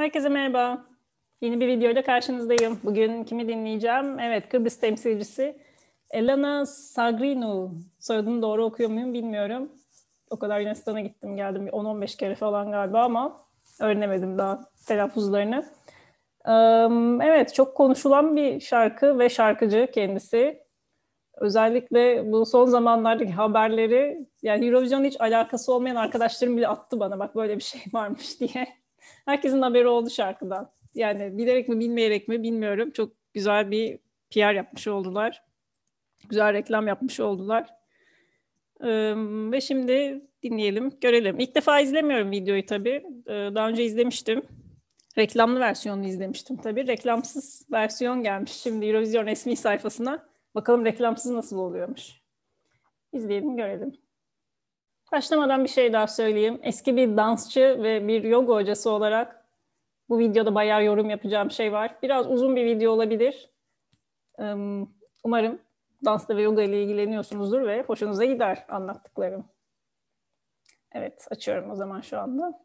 Herkese merhaba. Yeni bir videoyla karşınızdayım. Bugün kimi dinleyeceğim? Evet, Kıbrıs temsilcisi Elana Sagrinu. Soyadını doğru okuyor muyum bilmiyorum. O kadar Yunanistan'a gittim geldim 10-15 kere falan galiba ama öğrenemedim daha telaffuzlarını. Evet, çok konuşulan bir şarkı ve şarkıcı kendisi. Özellikle bu son zamanlardaki haberleri, yani Eurovision'la hiç alakası olmayan arkadaşlarım bile attı bana bak böyle bir şey varmış diye Herkesin haberi oldu şarkıdan. Yani bilerek mi bilmeyerek mi bilmiyorum. Çok güzel bir PR yapmış oldular. Güzel reklam yapmış oldular. Ee, ve şimdi dinleyelim, görelim. İlk defa izlemiyorum videoyu tabii. Ee, daha önce izlemiştim. Reklamlı versiyonunu izlemiştim tabii. Reklamsız versiyon gelmiş şimdi Eurovision resmi sayfasına. Bakalım reklamsız nasıl oluyormuş. İzleyelim, görelim. Başlamadan bir şey daha söyleyeyim. Eski bir dansçı ve bir yoga hocası olarak bu videoda bayağı yorum yapacağım şey var. Biraz uzun bir video olabilir. Umarım dansla ve yoga ile ilgileniyorsunuzdur ve hoşunuza gider anlattıklarım. Evet, açıyorum o zaman şu anda.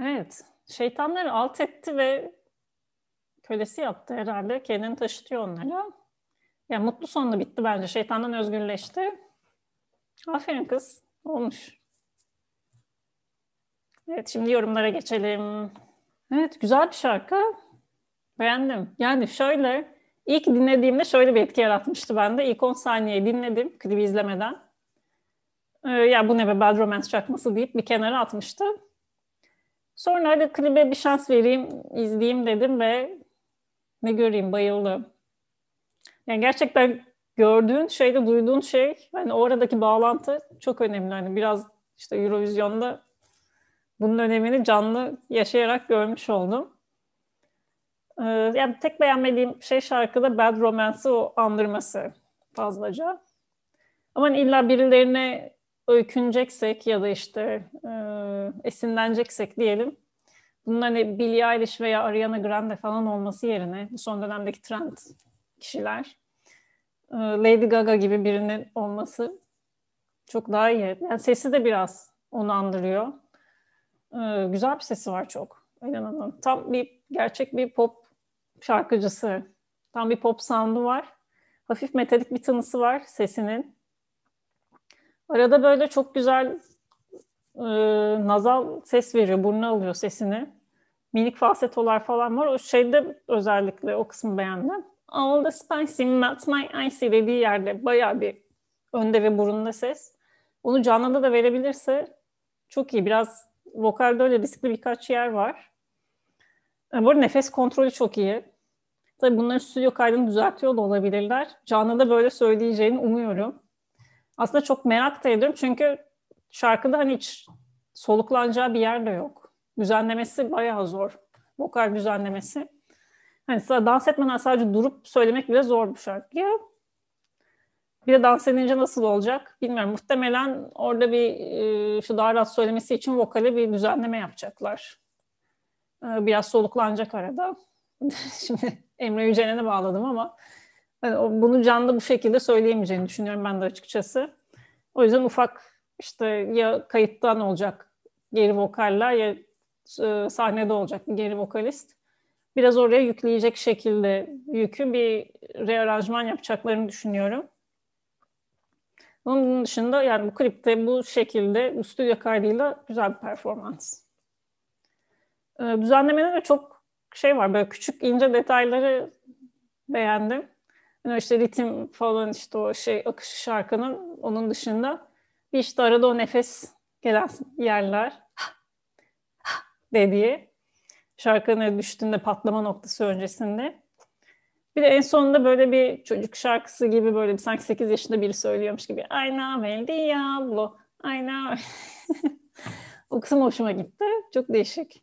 Evet. Şeytanları alt etti ve kölesi yaptı herhalde. Kendini taşıtıyor onlara. Yani mutlu sonla bitti bence. Şeytandan özgürleşti. Aferin kız. Olmuş. Evet şimdi yorumlara geçelim. Evet güzel bir şarkı. Beğendim. Yani şöyle ilk dinlediğimde şöyle bir etki yaratmıştı bende. İlk 10 saniye dinledim klibi izlemeden. Ee, ya bu ne be Bad Romance çakması deyip bir kenara atmıştı. Sonra hadi klibe bir şans vereyim, izleyeyim dedim ve ne göreyim bayıldım. Yani gerçekten gördüğün şeyde duyduğun şey, yani oradaki bağlantı çok önemli. Hani biraz işte Eurovision'da bunun önemini canlı yaşayarak görmüş oldum. Ee, yani tek beğenmediğim şey şarkıda Bad Romance'ı o andırması fazlaca. Ama hani illa birilerine öyküneceksek ya da işte e, esinleneceksek diyelim. Bunun hani Billie Eilish veya Ariana Grande falan olması yerine bu son dönemdeki trend kişiler e, Lady Gaga gibi birinin olması çok daha iyi. Yani sesi de biraz onu andırıyor. E, güzel bir sesi var çok. İnanın. Tam bir gerçek bir pop şarkıcısı. Tam bir pop sound'u var. Hafif metalik bir tınısı var sesinin. Arada böyle çok güzel e, nazal ses veriyor. Burnu alıyor sesini. Minik falsetolar falan var. O şeyde özellikle o kısmı beğendim. All the spicy melt my icy dediği yerde bayağı bir önde ve burunda ses. Onu canlıda da verebilirse çok iyi. Biraz vokalde öyle riskli birkaç yer var. E, bu arada nefes kontrolü çok iyi. Tabii bunları stüdyo kaydını düzeltiyor da olabilirler. Canlıda böyle söyleyeceğini umuyorum aslında çok merak da ediyorum çünkü şarkıda hani hiç soluklanacağı bir yer de yok. Düzenlemesi bayağı zor. Vokal düzenlemesi. Hani dans etmeden sadece durup söylemek bile zor bu şarkıya. Bir de dans edince nasıl olacak bilmiyorum. Muhtemelen orada bir e, şu daha rahat söylemesi için vokale bir düzenleme yapacaklar. E, biraz soluklanacak arada. Şimdi Emre Yücel'e bağladım ama Hani bunu canlı bu şekilde söyleyemeyeceğini düşünüyorum ben de açıkçası. O yüzden ufak işte ya kayıttan olacak geri vokaller ya e, sahnede olacak bir geri vokalist. Biraz oraya yükleyecek şekilde yükü bir rearanjman yapacaklarını düşünüyorum. Onun dışında yani bu klipte bu şekilde bu stüdyo kaydıyla güzel bir performans. Ee, düzenlemede de çok şey var böyle küçük ince detayları beğendim. Yani işte ritim falan işte o şey akışı şarkının onun dışında bir işte arada o nefes gelen yerler dediği şarkının düştüğünde patlama noktası öncesinde. Bir de en sonunda böyle bir çocuk şarkısı gibi böyle bir sanki 8 yaşında biri söylüyormuş gibi. ay Ayna el diablo, ayna. o kısım hoşuma gitti. Çok değişik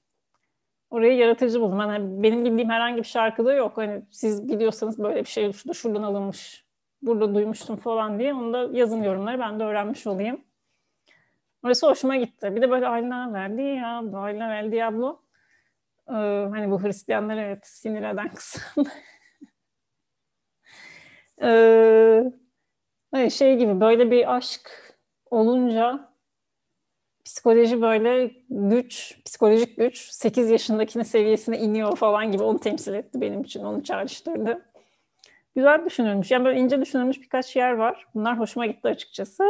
orayı yaratıcı buldum. Hani benim bildiğim herhangi bir şarkıda yok. Hani siz biliyorsanız böyle bir şey şurada şuradan alınmış, burada duymuştum falan diye onu da yazın yorumları ben de öğrenmiş olayım. Orası hoşuma gitti. Bir de böyle Ayna verdi ya, Ayna verdi Diablo. Ee, hani bu Hristiyanlar evet sinir eden kısım. ee, şey gibi böyle bir aşk olunca psikoloji böyle güç, psikolojik güç 8 yaşındakinin seviyesine iniyor falan gibi onu temsil etti benim için, onu çağrıştırdı. Güzel düşünülmüş. Yani böyle ince düşünülmüş birkaç yer var. Bunlar hoşuma gitti açıkçası.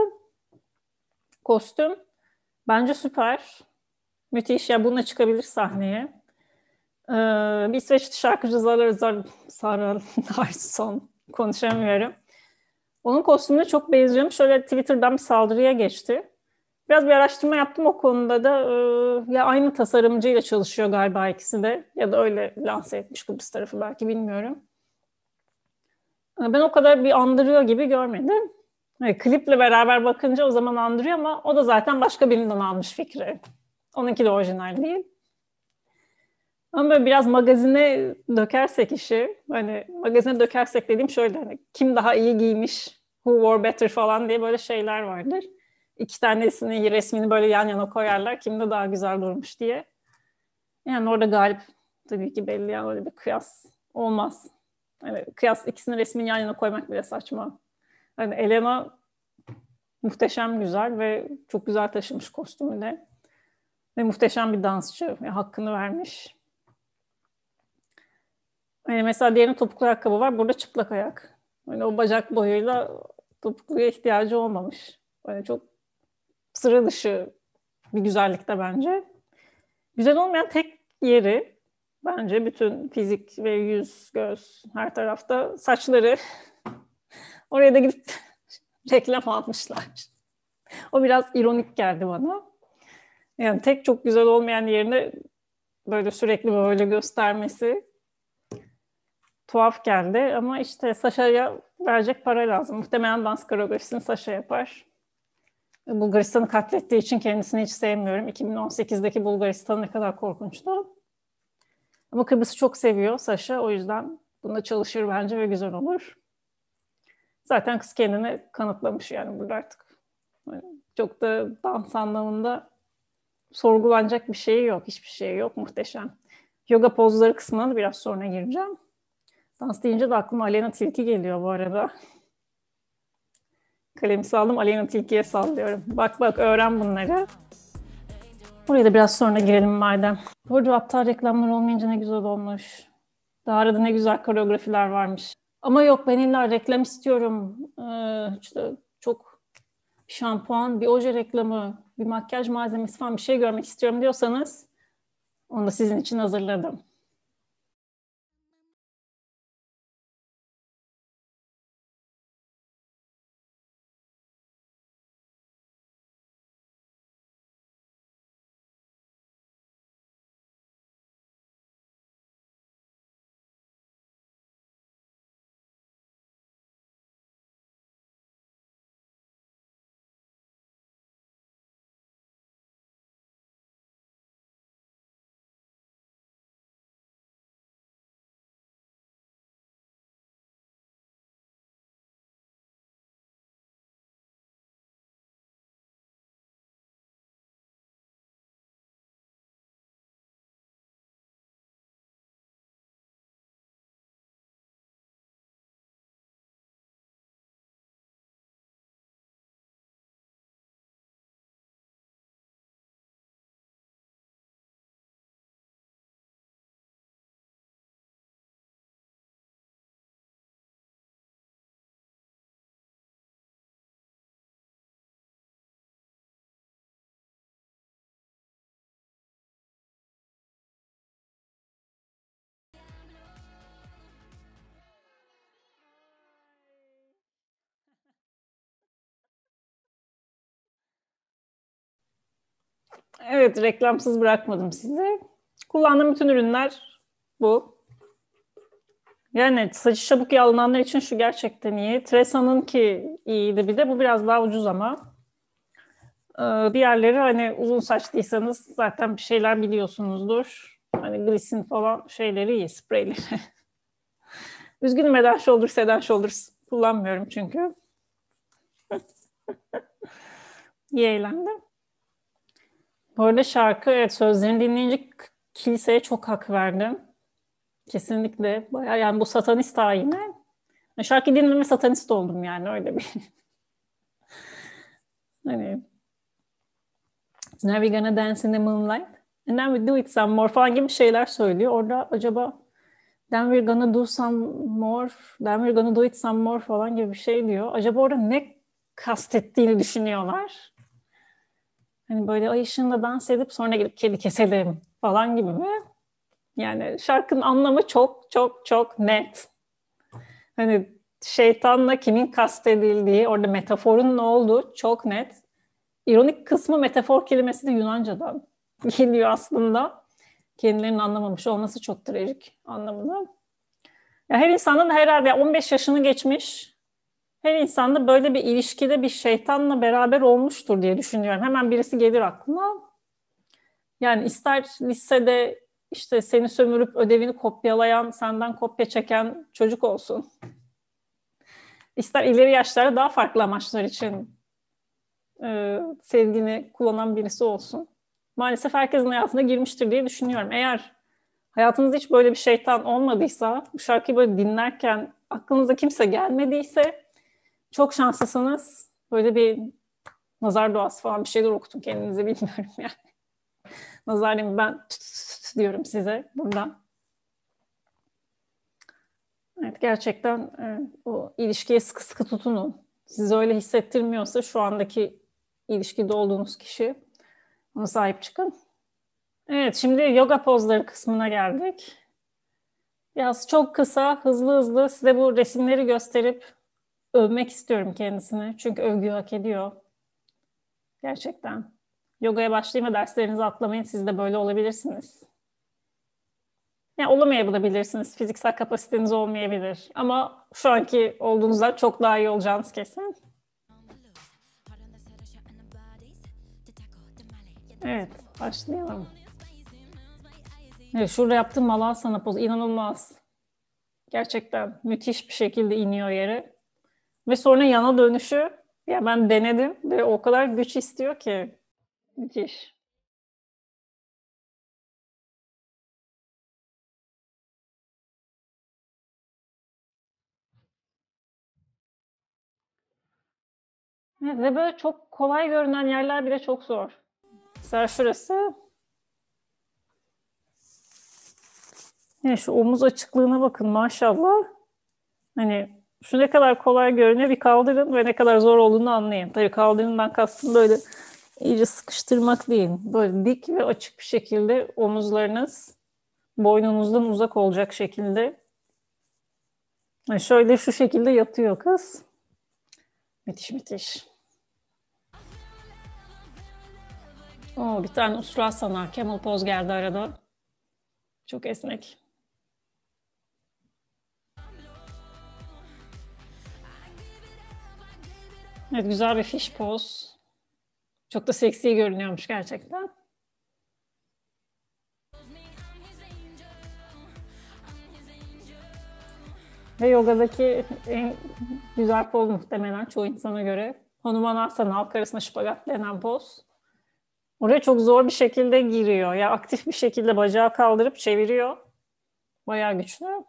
Kostüm bence süper. Müthiş. Yani bununla çıkabilir sahneye. Ee, bir İsveçli şarkıcı Zara, Zara, Zara Larsson konuşamıyorum. Onun kostümüne çok benziyorum. Şöyle Twitter'dan bir saldırıya geçti Biraz bir araştırma yaptım o konuda da e, ya aynı tasarımcıyla çalışıyor galiba ikisi de ya da öyle lanse etmiş Kıbrıs tarafı belki bilmiyorum. E, ben o kadar bir andırıyor gibi görmedim. Yani e, kliple beraber bakınca o zaman andırıyor ama o da zaten başka birinden almış fikri. Onunki de orijinal değil. Ama böyle biraz magazine dökersek işi, hani magazine dökersek dediğim şöyle hani kim daha iyi giymiş, who wore better falan diye böyle şeyler vardır iki tanesini resmini böyle yan yana koyarlar. Kimde daha güzel durmuş diye. Yani orada galip tabii ki belli yani öyle bir kıyas olmaz. Yani kıyas ikisini resmini yan yana koymak bile saçma. Yani Elena muhteşem güzel ve çok güzel taşımış kostümüne. Ve muhteşem bir dansçı. Yani hakkını vermiş. Yani mesela diyelim topuklu ayakkabı var. Burada çıplak ayak. Yani o bacak boyuyla topukluya ihtiyacı olmamış. Yani çok sıra dışı bir güzellikte bence. Güzel olmayan tek yeri bence bütün fizik ve yüz, göz her tarafta saçları. Oraya da gidip reklam almışlar. O biraz ironik geldi bana. Yani tek çok güzel olmayan yerine böyle sürekli böyle göstermesi tuhaf geldi. Ama işte Saşa'ya verecek para lazım. Muhtemelen dans koreografisini Saşa yapar. Bulgaristan'ı katlettiği için kendisini hiç sevmiyorum. 2018'deki Bulgaristan ne kadar korkunçtu. Ama Kıbrıs'ı çok seviyor Saşa. O yüzden bunda çalışır bence ve güzel olur. Zaten kız kendini kanıtlamış yani burada artık. Yani çok da dans anlamında sorgulanacak bir şey yok. Hiçbir şey yok. Muhteşem. Yoga pozları kısmına da biraz sonra gireceğim. Dans deyince de aklıma Alena Tilki geliyor bu arada. Kalemi saldım. Aleyna Tilki'ye sallıyorum. Bak bak öğren bunları. Buraya da biraz sonra girelim madem. Burada aptal reklamlar olmayınca ne güzel olmuş. Daha arada ne güzel koreografiler varmış. Ama yok ben illa reklam istiyorum. Ee, işte çok şampuan, bir oje reklamı, bir makyaj malzemesi falan bir şey görmek istiyorum diyorsanız onu da sizin için hazırladım. Evet, reklamsız bırakmadım sizi. Kullandığım bütün ürünler bu. Yani saçı çabuk yağlananlar için şu gerçekten iyi. Tresa'nın ki iyiydi bir de. Bu biraz daha ucuz ama. Ee, diğerleri hani uzun saçlıysanız zaten bir şeyler biliyorsunuzdur. Hani glisin falan şeyleri iyi, spreyleri. Üzgünüm Eden Shoulders, Eden Shoulders. Kullanmıyorum çünkü. iyi eğlendim. Bu arada şarkı evet sözlerini dinleyince kiliseye çok hak verdim. Kesinlikle. Baya yani bu satanist haline. Şarkı dinleme satanist oldum yani öyle bir. hani Now we're gonna dance in the moonlight. And then we do it some more falan gibi şeyler söylüyor. Orada acaba then we're gonna do some more, then we're gonna do it some more falan gibi bir şey diyor. Acaba orada ne kastettiğini düşünüyorlar. Hani böyle ay ışığında dans edip sonra gidip kedi keselim falan gibi mi? Yani şarkının anlamı çok çok çok net. Hani şeytanla kimin kastedildiği, orada metaforun ne olduğu çok net. İronik kısmı metafor kelimesi de Yunanca'dan geliyor aslında. Kendilerinin anlamamış olması çok trajik anlamında. Ya her insanın herhalde 15 yaşını geçmiş her insanda böyle bir ilişkide bir şeytanla beraber olmuştur diye düşünüyorum. Hemen birisi gelir aklıma. Yani ister lisede işte seni sömürüp ödevini kopyalayan, senden kopya çeken çocuk olsun. İster ileri yaşlarda daha farklı amaçlar için e, sevgini kullanan birisi olsun. Maalesef herkesin hayatına girmiştir diye düşünüyorum. Eğer hayatınızda hiç böyle bir şeytan olmadıysa, bu şarkıyı böyle dinlerken aklınıza kimse gelmediyse çok şanslısınız. Böyle bir nazar duası falan bir şeyler okutun kendinize bilmiyorum yani. nazar değil Ben tüt tüt diyorum size buradan. Evet gerçekten e, o ilişkiye sıkı sıkı tutunun. Siz öyle hissettirmiyorsa şu andaki ilişkide olduğunuz kişi ona sahip çıkın. Evet şimdi yoga pozları kısmına geldik. Biraz çok kısa, hızlı hızlı size bu resimleri gösterip övmek istiyorum kendisini. Çünkü övgüyü hak ediyor. Gerçekten. Yogaya başlayayım ve derslerinizi atlamayın. Siz de böyle olabilirsiniz. Ya yani olamayabilirsiniz. Fiziksel kapasiteniz olmayabilir. Ama şu anki olduğunuzdan çok daha iyi olacağınız kesin. Evet, başlayalım. Evet, şurada yaptığım malasana pozu inanılmaz. Gerçekten müthiş bir şekilde iniyor yere. Ve sonra yana dönüşü ya ben denedim ve o kadar güç istiyor ki. Müthiş. ve böyle çok kolay görünen yerler bile çok zor. Mesela şurası. Yani şu omuz açıklığına bakın maşallah. Hani şu ne kadar kolay görünüyor bir kaldırın ve ne kadar zor olduğunu anlayın. Tabii kaldırından kastım böyle iyice sıkıştırmak değil. Böyle dik ve açık bir şekilde omuzlarınız boynunuzdan uzak olacak şekilde. şöyle şu şekilde yatıyor kız. Müthiş müthiş. Oo, bir tane usra sana. Kemal Poz geldi arada. Çok esnek. Evet güzel bir fiş poz. Çok da seksi görünüyormuş gerçekten. Ve yogadaki en güzel poz muhtemelen çoğu insana göre. Hanuman Aslan halk arasında şıpagat denen poz. Oraya çok zor bir şekilde giriyor. Ya yani aktif bir şekilde bacağı kaldırıp çeviriyor. Bayağı güçlü.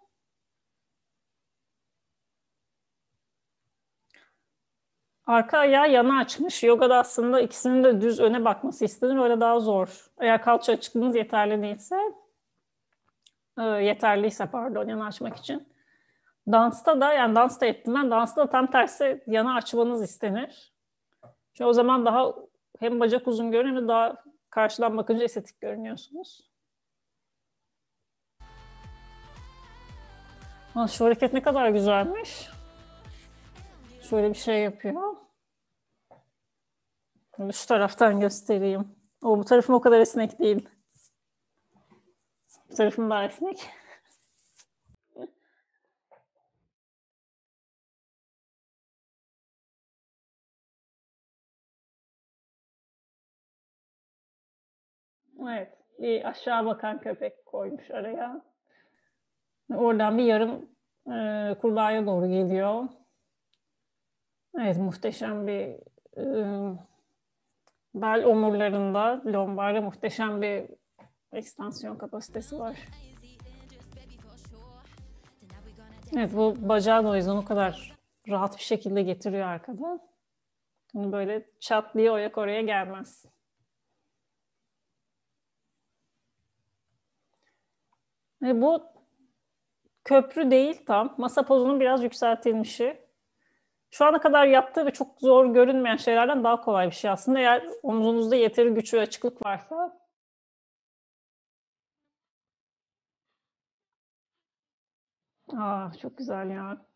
Arka ayağı yana açmış. Yoga'da aslında ikisinin de düz öne bakması istenir. Öyle daha zor. Eğer kalça açıklığınız yeterli değilse, e, yeterliyse pardon yana açmak için. Dansta da yani dansta ettim ben. Dansta da tam tersi yana açmanız istenir. Çünkü o zaman daha hem bacak uzun görünüyor hem daha karşıdan bakınca estetik görünüyorsunuz. şu hareket ne kadar güzelmiş. Şöyle bir şey yapıyor şu taraftan göstereyim. O bu tarafım o kadar esnek değil. Bu tarafım daha esnek. Evet. Bir aşağı bakan köpek koymuş araya. Oradan bir yarım e, kurbağaya doğru geliyor. Evet muhteşem bir e, bel omurlarında lombarda muhteşem bir ekstansiyon kapasitesi var. Evet bu bacağın o yüzden o kadar rahat bir şekilde getiriyor arkada. Hani böyle çat diye oyak oraya gelmez. Ve bu köprü değil tam. Masa pozunun biraz yükseltilmişi şu ana kadar yaptığı ve çok zor görünmeyen şeylerden daha kolay bir şey aslında. Eğer omuzunuzda yeteri güç ve açıklık varsa Aa, ah, çok güzel ya.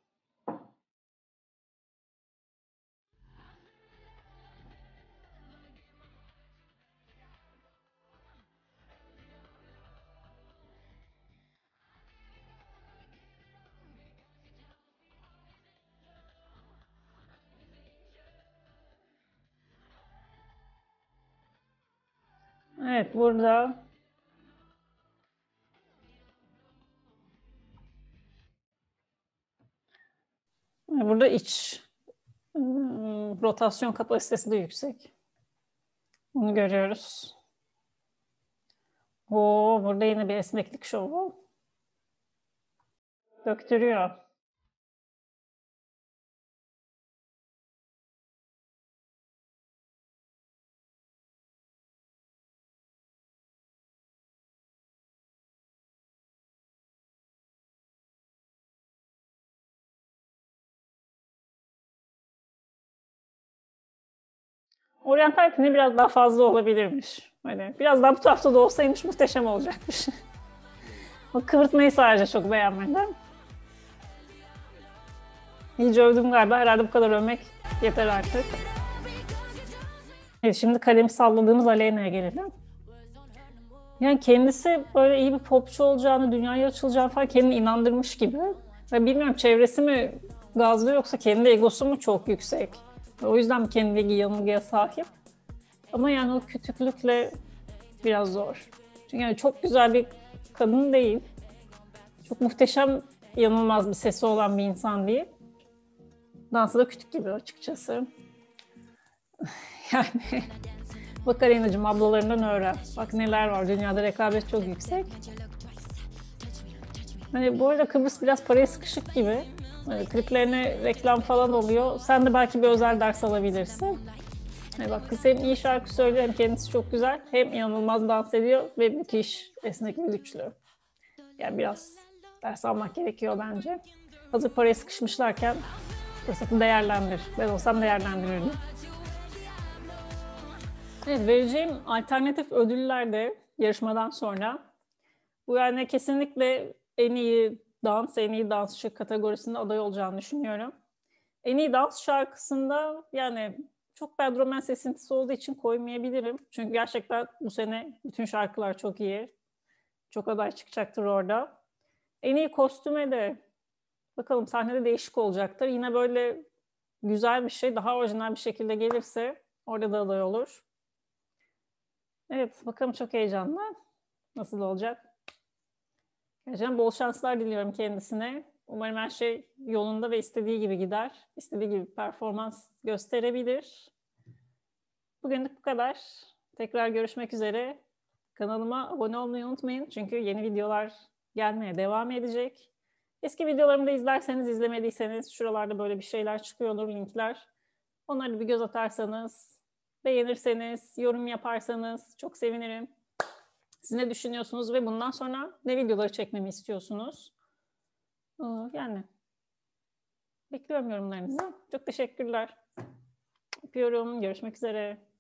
Evet burada Burada iç ıı, rotasyon kapasitesi de yüksek. Bunu görüyoruz. Oo, burada yine bir esneklik şovu. Döktürüyor. oryantal tini biraz daha fazla olabilirmiş. Hani biraz daha bu tarafta da olsaymış muhteşem olacakmış. o kıvırtmayı sadece çok beğenmedim. İyice övdüm galiba. Herhalde bu kadar övmek yeter artık. Evet, şimdi kalemi salladığımız Aleyna'ya gelelim. Yani kendisi böyle iyi bir popçu olacağını, dünyaya açılacağını falan kendini inandırmış gibi. Ya bilmiyorum çevresi mi gazlı yoksa kendi egosu mu çok yüksek? O yüzden kendi yanılgıya sahip. Ama yani o kütüklükle biraz zor. Çünkü yani çok güzel bir kadın değil. Çok muhteşem, yanılmaz bir sesi olan bir insan değil. Dansı da kütük gibi açıkçası. yani bak Arena'cığım ablalarından öğren. Bak neler var, dünyada rekabet çok yüksek. Hani bu arada Kıbrıs biraz paraya sıkışık gibi kliplerine reklam falan oluyor. Sen de belki bir özel ders alabilirsin. E, bak kız hem iyi şarkı söylüyor hem kendisi çok güzel hem inanılmaz dans ediyor ve müthiş esnek ve güçlü. Yani biraz ders almak gerekiyor bence. Hazır paraya sıkışmışlarken fırsatı değerlendir. Ben olsam değerlendirirdim. Evet, vereceğim alternatif ödüller de yarışmadan sonra bu yani kesinlikle en iyi dans en iyi dansçı kategorisinde aday olacağını düşünüyorum. En iyi dans şarkısında yani çok Bedroman esintisi olduğu için koymayabilirim. Çünkü gerçekten bu sene bütün şarkılar çok iyi. Çok aday çıkacaktır orada. En iyi kostüme de bakalım sahnede değişik olacaktır. Yine böyle güzel bir şey, daha orijinal bir şekilde gelirse orada da aday olur. Evet, bakalım çok heyecanlı. Nasıl olacak? Hocam bol şanslar diliyorum kendisine. Umarım her şey yolunda ve istediği gibi gider. İstediği gibi performans gösterebilir. Bugünlük bu kadar. Tekrar görüşmek üzere. Kanalıma abone olmayı unutmayın. Çünkü yeni videolar gelmeye devam edecek. Eski videolarımı da izlerseniz, izlemediyseniz şuralarda böyle bir şeyler çıkıyor olur linkler. Onları bir göz atarsanız, beğenirseniz, yorum yaparsanız çok sevinirim. Siz ne düşünüyorsunuz ve bundan sonra ne videoları çekmemi istiyorsunuz? Ee, yani bekliyorum yorumlarınızı. Çok teşekkürler. Öpüyorum. Görüşmek üzere.